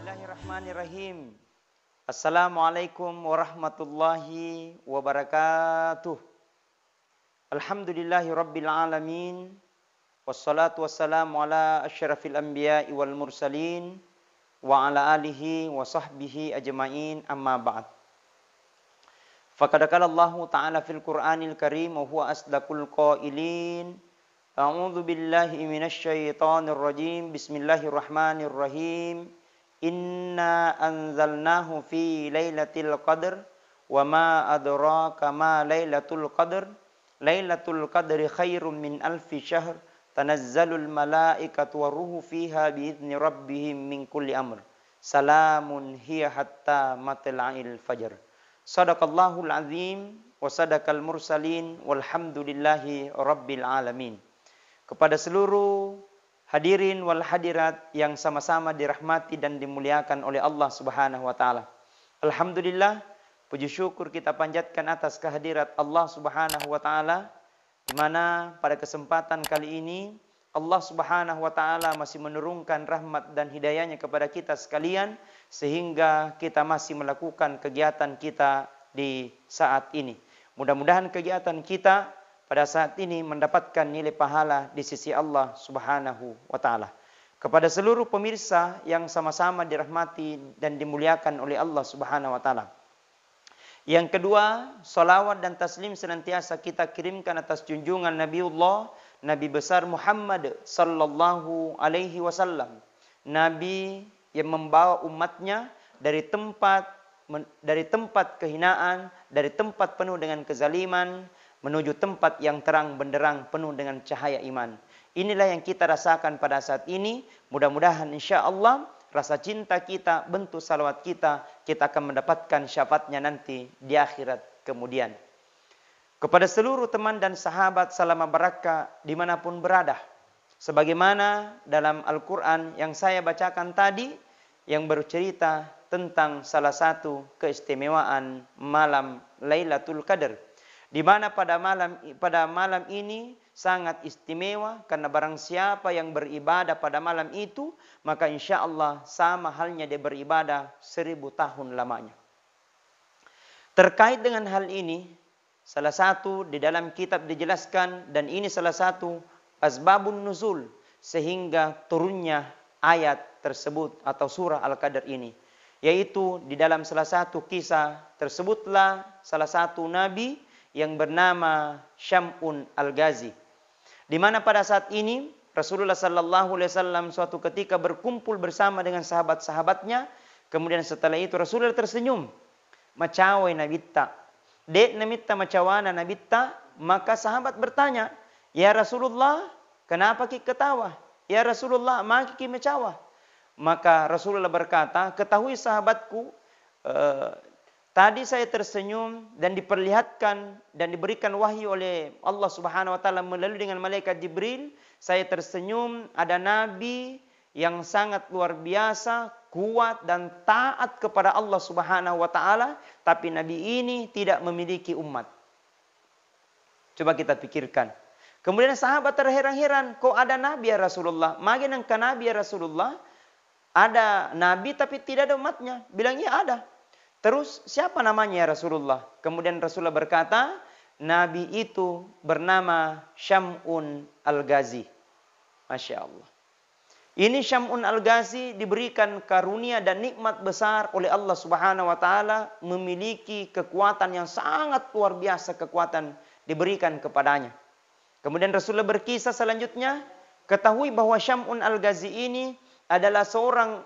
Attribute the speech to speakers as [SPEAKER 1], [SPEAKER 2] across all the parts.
[SPEAKER 1] Bismillahirrahmanirrahim. Assalamualaikum warahmatullahi wabarakatuh. Alhamdulillahi alamin. Wassalatu wassalamu ala asyrafil anbiya'i wal mursalin wa ala alihi wa sahbihi ajma'in amma ba'd. Faqad Allah ta'ala fil Qur'anil Karim wa huwa asdaqul qailin. أعوذ بالله من الشيطان الرجيم بسم الله الرحمن الرحيم إنا أنزلناه في ليلة القدر وما أدراك ما ليلة القدر ليلة القدر خير من ألف شهر تنزل الملائكة والروح فيها بإذن ربهم من كل أمر سلام هي حتى مطلع الفجر صدق الله العظيم وصدق المرسلين والحمد لله رب العالمين kepada seluruh hadirin wal hadirat yang sama-sama dirahmati dan dimuliakan oleh Allah Subhanahu wa taala. Alhamdulillah, puji syukur kita panjatkan atas kehadirat Allah Subhanahu wa taala di mana pada kesempatan kali ini Allah Subhanahu wa taala masih menurunkan rahmat dan hidayahnya kepada kita sekalian sehingga kita masih melakukan kegiatan kita di saat ini. Mudah-mudahan kegiatan kita pada saat ini mendapatkan nilai pahala di sisi Allah Subhanahu wa taala. Kepada seluruh pemirsa yang sama-sama dirahmati dan dimuliakan oleh Allah Subhanahu wa taala. Yang kedua, salawat dan taslim senantiasa kita kirimkan atas junjungan Nabiullah, Nabi besar Muhammad sallallahu alaihi wasallam. Nabi yang membawa umatnya dari tempat dari tempat kehinaan, dari tempat penuh dengan kezaliman, menuju tempat yang terang benderang penuh dengan cahaya iman. Inilah yang kita rasakan pada saat ini. Mudah-mudahan insya Allah rasa cinta kita, bentuk salawat kita, kita akan mendapatkan syafaatnya nanti di akhirat kemudian. Kepada seluruh teman dan sahabat selama baraka dimanapun berada. Sebagaimana dalam Al-Quran yang saya bacakan tadi yang bercerita tentang salah satu keistimewaan malam Lailatul Qadar di mana pada malam pada malam ini sangat istimewa karena barang siapa yang beribadah pada malam itu maka insya Allah sama halnya dia beribadah seribu tahun lamanya. Terkait dengan hal ini salah satu di dalam kitab dijelaskan dan ini salah satu asbabun nuzul sehingga turunnya ayat tersebut atau surah Al-Qadar ini yaitu di dalam salah satu kisah tersebutlah salah satu nabi yang bernama Syam'un Al-Ghazi. Di mana pada saat ini Rasulullah sallallahu alaihi wasallam suatu ketika berkumpul bersama dengan sahabat-sahabatnya, kemudian setelah itu Rasulullah tersenyum. Macawai nabitta. Dek namitta macawana nabitta, maka sahabat bertanya, "Ya Rasulullah, kenapa ki ketawa? Ya Rasulullah, maki ki macawa?" Maka Rasulullah berkata, "Ketahui sahabatku, eh, Tadi saya tersenyum dan diperlihatkan dan diberikan wahyu oleh Allah Subhanahu wa taala melalui dengan malaikat Jibril, saya tersenyum ada nabi yang sangat luar biasa, kuat dan taat kepada Allah Subhanahu wa taala, tapi nabi ini tidak memiliki umat. Coba kita pikirkan. Kemudian sahabat terheran-heran, kok ada nabi ya Rasulullah? Makin yang nabi ya Rasulullah, ada nabi tapi tidak ada umatnya. Bilangnya ada, Terus siapa namanya ya Rasulullah? Kemudian Rasulullah berkata, Nabi itu bernama Syam'un Al-Ghazi. Masya Allah. Ini Syam'un Al-Ghazi diberikan karunia dan nikmat besar oleh Allah Subhanahu wa taala memiliki kekuatan yang sangat luar biasa kekuatan diberikan kepadanya. Kemudian Rasulullah berkisah selanjutnya, ketahui bahwa Syam'un Al-Ghazi ini adalah seorang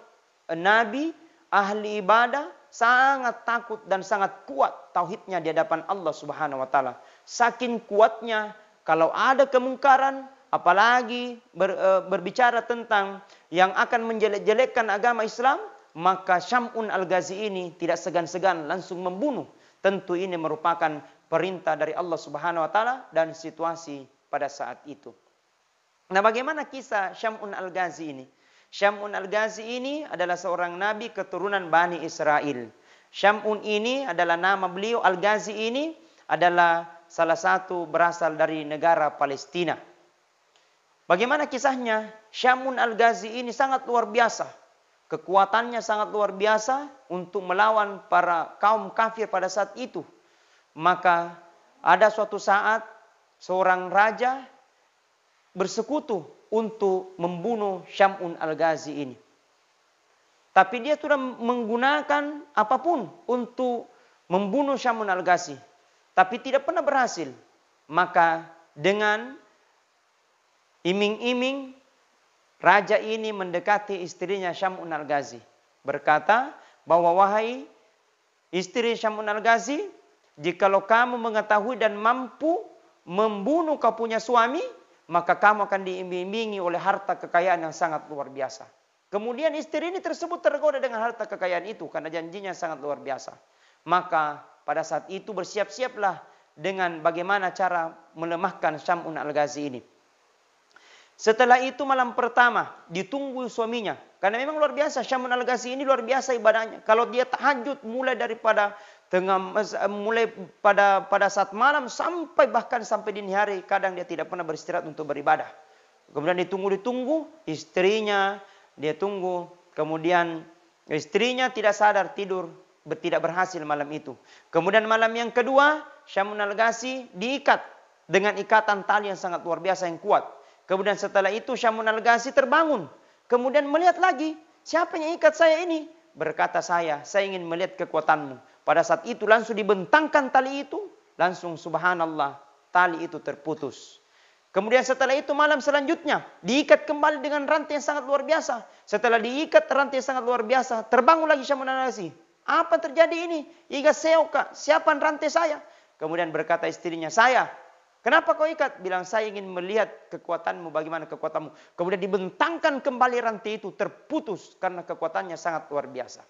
[SPEAKER 1] nabi ahli ibadah sangat takut dan sangat kuat tauhidnya di hadapan Allah Subhanahu wa taala. Saking kuatnya kalau ada kemungkaran apalagi ber, e, berbicara tentang yang akan menjelek-jelekkan agama Islam, maka Syam'un Al-Ghazi ini tidak segan-segan langsung membunuh. Tentu ini merupakan perintah dari Allah Subhanahu wa taala dan situasi pada saat itu. Nah, bagaimana kisah Syam'un Al-Ghazi ini? Syam'un Al-Ghazi ini adalah seorang nabi keturunan Bani Israel. Syam'un ini adalah nama beliau, Al-Ghazi ini adalah salah satu berasal dari negara Palestina. Bagaimana kisahnya? Syamun Al-Ghazi ini sangat luar biasa. Kekuatannya sangat luar biasa untuk melawan para kaum kafir pada saat itu. Maka ada suatu saat seorang raja bersekutu untuk membunuh Syam'un Al-Ghazi ini. Tapi dia sudah menggunakan apapun untuk membunuh Syam'un Al-Ghazi. Tapi tidak pernah berhasil. Maka dengan iming-iming raja ini mendekati istrinya Syam'un Al-Ghazi. Berkata bahwa wahai istri Syam'un Al-Ghazi, jikalau kamu mengetahui dan mampu membunuh kau punya suami, maka kamu akan diimbingi oleh harta kekayaan yang sangat luar biasa. Kemudian istri ini tersebut tergoda dengan harta kekayaan itu karena janjinya sangat luar biasa. Maka pada saat itu bersiap-siaplah dengan bagaimana cara melemahkan Syamun Al-Ghazi ini. Setelah itu malam pertama ditunggu suaminya. Karena memang luar biasa Syamun Al-Ghazi ini luar biasa ibadahnya. Kalau dia tahajud mulai daripada tengah eh, mulai pada pada saat malam sampai bahkan sampai dini hari kadang dia tidak pernah beristirahat untuk beribadah. Kemudian ditunggu ditunggu istrinya dia tunggu kemudian istrinya tidak sadar tidur tidak berhasil malam itu. Kemudian malam yang kedua Syamun al diikat dengan ikatan tali yang sangat luar biasa yang kuat. Kemudian setelah itu Syamun al terbangun. Kemudian melihat lagi, siapa yang ikat saya ini? Berkata saya, saya ingin melihat kekuatanmu. Pada saat itu langsung dibentangkan tali itu, langsung subhanallah tali itu terputus. Kemudian setelah itu malam selanjutnya diikat kembali dengan rantai yang sangat luar biasa. Setelah diikat rantai yang sangat luar biasa, terbangun lagi Syamunanasi. Apa terjadi ini? Iga seoka, siapa rantai saya? Kemudian berkata istrinya, saya. Kenapa kau ikat? Bilang saya ingin melihat kekuatanmu, bagaimana kekuatanmu. Kemudian dibentangkan kembali rantai itu, terputus karena kekuatannya sangat luar biasa.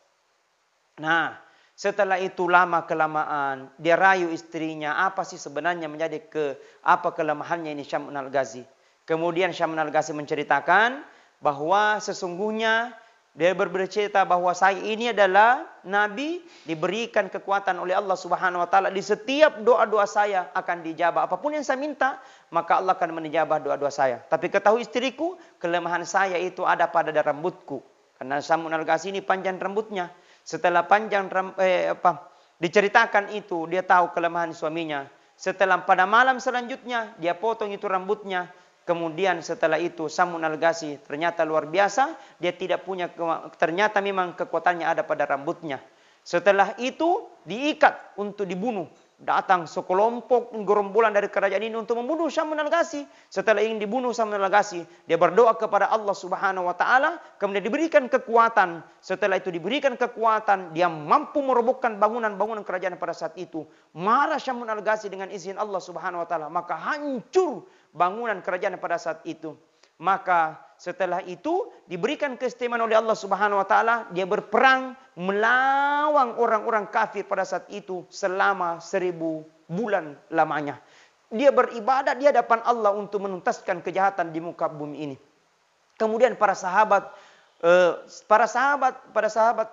[SPEAKER 1] Nah, setelah itu lama kelamaan dia rayu istrinya apa sih sebenarnya menjadi ke apa kelemahannya ini Syam'un Al-Ghazi. Kemudian Syam'un Al-Ghazi menceritakan bahwa sesungguhnya dia bercerita bahwa saya ini adalah nabi diberikan kekuatan oleh Allah Subhanahu wa taala di setiap doa-doa saya akan dijabah. Apapun yang saya minta, maka Allah akan menjabah doa-doa saya. Tapi ketahui istriku, kelemahan saya itu ada pada rambutku. Karena Syamun al Ghazi ini panjang rambutnya. Setelah panjang eh, apa diceritakan itu, dia tahu kelemahan suaminya. Setelah pada malam selanjutnya dia potong itu rambutnya. Kemudian setelah itu Samun Algasi ternyata luar biasa, dia tidak punya ternyata memang kekuatannya ada pada rambutnya. Setelah itu diikat untuk dibunuh datang sekelompok gerombolan dari kerajaan ini untuk membunuh Syamun Al-Ghazi. Setelah ingin dibunuh Syamun Al-Ghazi, dia berdoa kepada Allah Subhanahu wa taala, kemudian diberikan kekuatan. Setelah itu diberikan kekuatan, dia mampu merobohkan bangunan-bangunan kerajaan pada saat itu. Marah Syamun Al-Ghazi dengan izin Allah Subhanahu wa taala, maka hancur bangunan kerajaan pada saat itu. Maka setelah itu diberikan keistimewaan oleh Allah Subhanahu wa taala, dia berperang melawan menyawang orang-orang kafir pada saat itu selama seribu bulan lamanya. Dia beribadah di hadapan Allah untuk menuntaskan kejahatan di muka bumi ini. Kemudian para sahabat, eh, para sahabat, para sahabat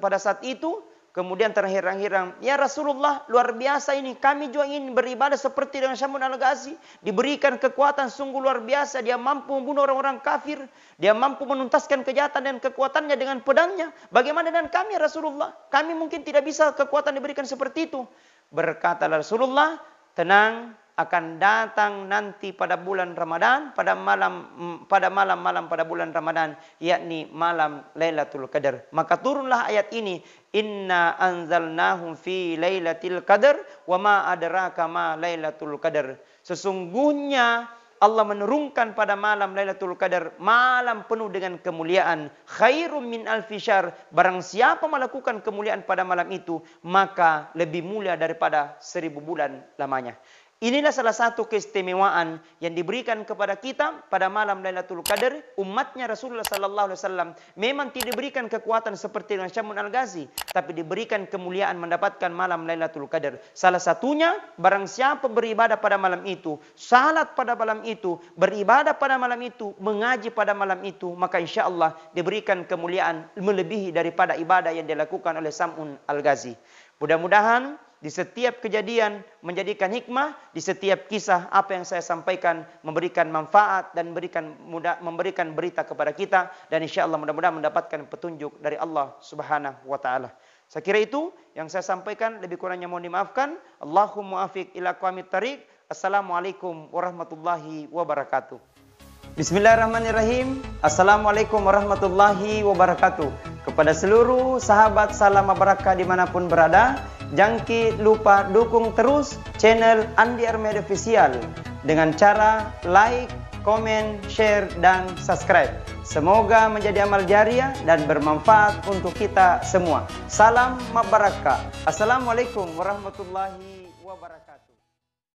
[SPEAKER 1] pada saat itu Kemudian terhirang-hirang, ya Rasulullah luar biasa ini, kami juga ingin beribadah seperti dengan Syamun Al-Ghazi. Diberikan kekuatan sungguh luar biasa, dia mampu membunuh orang-orang kafir. Dia mampu menuntaskan kejahatan dan kekuatannya dengan pedangnya. Bagaimana dengan kami ya Rasulullah? Kami mungkin tidak bisa kekuatan diberikan seperti itu. Berkata Rasulullah, tenang, akan datang nanti pada bulan Ramadan pada malam pada malam-malam pada bulan Ramadan yakni malam Lailatul Qadar maka turunlah ayat ini inna anzalnahu fi lailatul qadar wa ma adraka ma lailatul qadar sesungguhnya Allah menurunkan pada malam Lailatul Qadar malam penuh dengan kemuliaan khairum min alfisyar barang siapa melakukan kemuliaan pada malam itu maka lebih mulia daripada seribu bulan lamanya Inilah salah satu keistimewaan yang diberikan kepada kita pada malam Lailatul Qadar umatnya Rasulullah sallallahu alaihi wasallam memang tidak diberikan kekuatan seperti dengan Syamun Al-Ghazi tapi diberikan kemuliaan mendapatkan malam Lailatul Qadar. Salah satunya barang siapa beribadah pada malam itu, salat pada malam itu, beribadah pada malam itu, mengaji pada malam itu, maka insyaallah diberikan kemuliaan melebihi daripada ibadah yang dilakukan oleh Syamun Al-Ghazi. Mudah-mudahan di setiap kejadian menjadikan hikmah, di setiap kisah apa yang saya sampaikan memberikan manfaat dan memberikan mudah, memberikan berita kepada kita dan insya Allah mudah-mudahan mendapatkan petunjuk dari Allah Subhanahu wa taala. Saya kira itu yang saya sampaikan lebih kurangnya mohon dimaafkan. Allahumma afiq ila qawmit tariq. Assalamualaikum warahmatullahi wabarakatuh. Bismillahirrahmanirrahim. Assalamualaikum warahmatullahi wabarakatuh. Kepada seluruh sahabat salam barakah dimanapun berada, jangkit lupa dukung terus channel Andi Armed Official dengan cara like, komen, share, dan subscribe. Semoga menjadi amal jariah dan bermanfaat untuk kita semua. Salam mabarakah. Assalamualaikum warahmatullahi wabarakatuh.